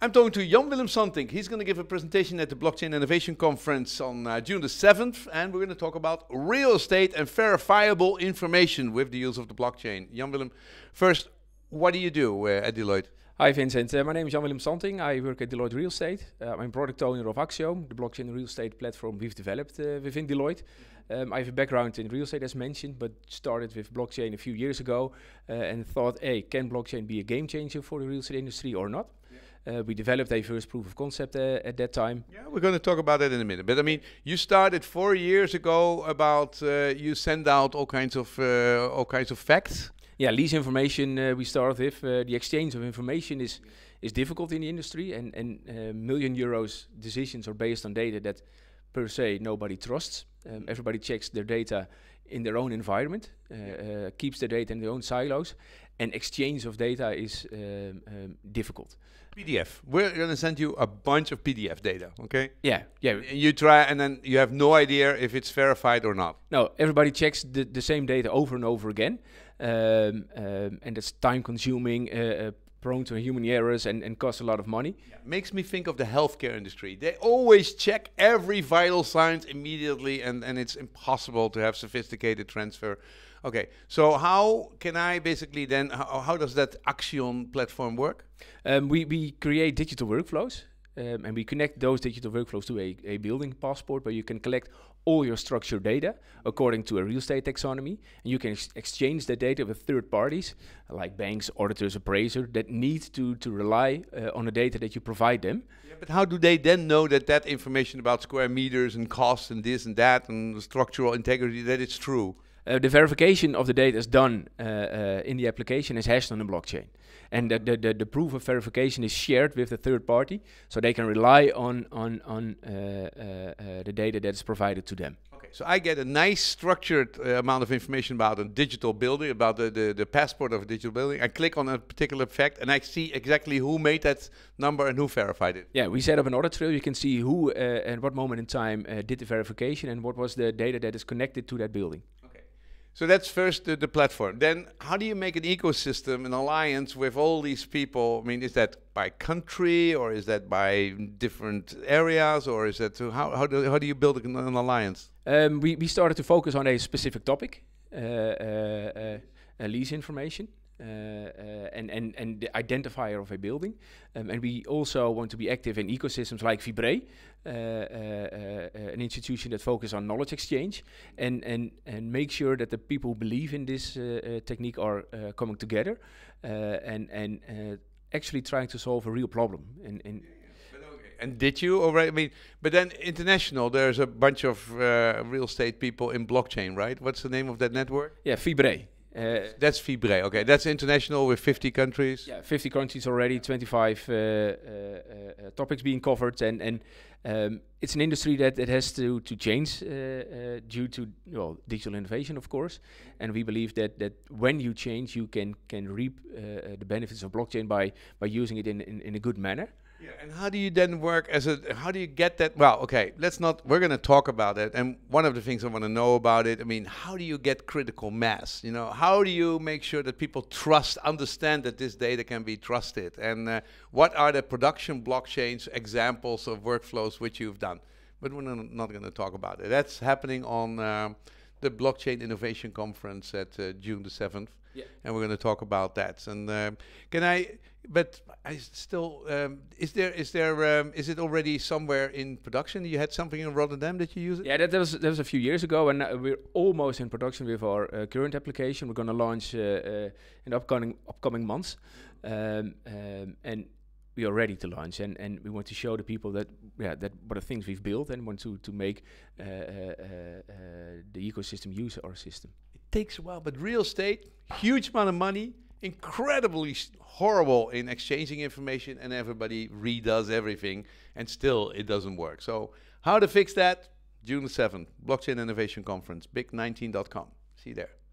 I'm talking to Jan Willem Santink. He's going to give a presentation at the Blockchain Innovation Conference on uh, June the 7th, and we're going to talk about real estate and verifiable information with the use of the blockchain. Jan Willem, first, what do you do uh, at Deloitte? Hi Vincent, uh, my name is Jan Willem Santing. I work at Deloitte Real Estate. Uh, I'm product owner of Axiom, the blockchain real estate platform we've developed uh, within Deloitte. Um, I have a background in real estate, as mentioned, but started with blockchain a few years ago uh, and thought, hey, can blockchain be a game changer for the real estate industry or not? Uh, we developed a first proof of concept uh, at that time. Yeah, we're going to talk about that in a minute. But I mean, you started four years ago about uh, you send out all kinds of uh, all kinds of facts. Yeah, lease information uh, we started with. Uh, the exchange of information is is difficult in the industry, and and million euros decisions are based on data that per se nobody trusts. Um, mm-hmm. everybody checks their data in their own environment, uh, uh, keeps their data in their own silos, and exchange of data is um, um, difficult. PDF. We're going to send you a bunch of PDF data, okay? Yeah, yeah. You try, and then you have no idea if it's verified or not. No, everybody checks the, the same data over and over again, um, um and it's time consuming, uh, uh prone to human errors and, and cost a lot of money. Yeah. Makes me think of the healthcare industry. They always check every vital signs immediately and, and it's impossible to have sophisticated transfer. Okay, so how can I basically then, how, how does that Axion platform work? Um, we, we create digital workflows. Um, ehm, and we connect those digital workflows to a, a building passport where you can collect all your structured data according to a real estate taxonomy. And you can ex exchange the data with third parties like banks, auditors, appraiser that need to, to rely uh, on the data that you provide them. Yeah, but how do they then know that that information about square meters and costs and this and that and structural integrity, that it's true? uh, eh, the verification of the data is done uh, uh, in the application is hashed on the blockchain. And the, the, the, the, proof of verification is shared with the third party, so they can rely on, on, on the data that is provided to them. Okay, so I get a nice structured amount of information about a digital building, about the, the, the passport of a digital building. I click on a particular fact and I see exactly who made that number and who verified it. Yeah, we set up an audit trail. You can see who and what moment in time did the verification and what was the data that is connected to that building. So that's first the, the, platform. Then, how do you make an ecosystem, an alliance with all these people? I mean, is that by country or is that by different areas or is that to, how, how, do, how do you build an, an alliance? Um, we, we started to focus on a specific topic, uh, uh, uh, uh lease information. Uh, uh, and, and, and the identifier of a building. Um, and we also want to be active in ecosystems like Vibre, uh, uh, an institution that focuses on knowledge exchange, and, and, and make sure that the people who believe in this technique are coming together and, and actually trying to solve a real problem. And, and did you already? I mean, but then international, there's a bunch of uh, real estate people in blockchain, right? What's the name of that network? Yeah, Fibre. Uh, that's Fibre. Okay, that's international with 50 countries. Yeah, 50 countries already, 25 uh, uh, uh, uh topics being covered, and and um, it's an industry that it has to to change uh, due to well digital innovation, of course. And we believe that that when you change, you can can reap the benefits of blockchain by by using it in in, in a good manner. Yeah, and how do you then work as a? How do you get that? Well, okay, let's not. We're going to talk about it, and one of the things I want to know about it. I mean, how do you get critical mass? You know, how do you make sure that people trust, understand that this data can be trusted, and uh, what are the production blockchains examples of workflows which you've done? But we're not going to talk about it. That's happening on um, the blockchain innovation conference at uh, June the seventh. Yeah. And we're going to talk about that. And um, can I? But I still um, is there is there um, is it already somewhere in production? You had something in Rotterdam that you use it? Yeah, that, that, was that was a few years ago, and uh, we're almost in production with our uh, current application. We're going to launch uh, uh, in the upcoming upcoming months, um, um, and we are ready to launch and, and we want to show the people that yeah that what are things we've built and want to to make uh, uh, uh, uh the ecosystem use our system takes a while, but real estate, huge amount of money, incredibly horrible in exchanging information, and everybody redoes everything, and still it doesn't work. So, how to fix that? June 7th, Blockchain Innovation Conference, big19.com. See you there.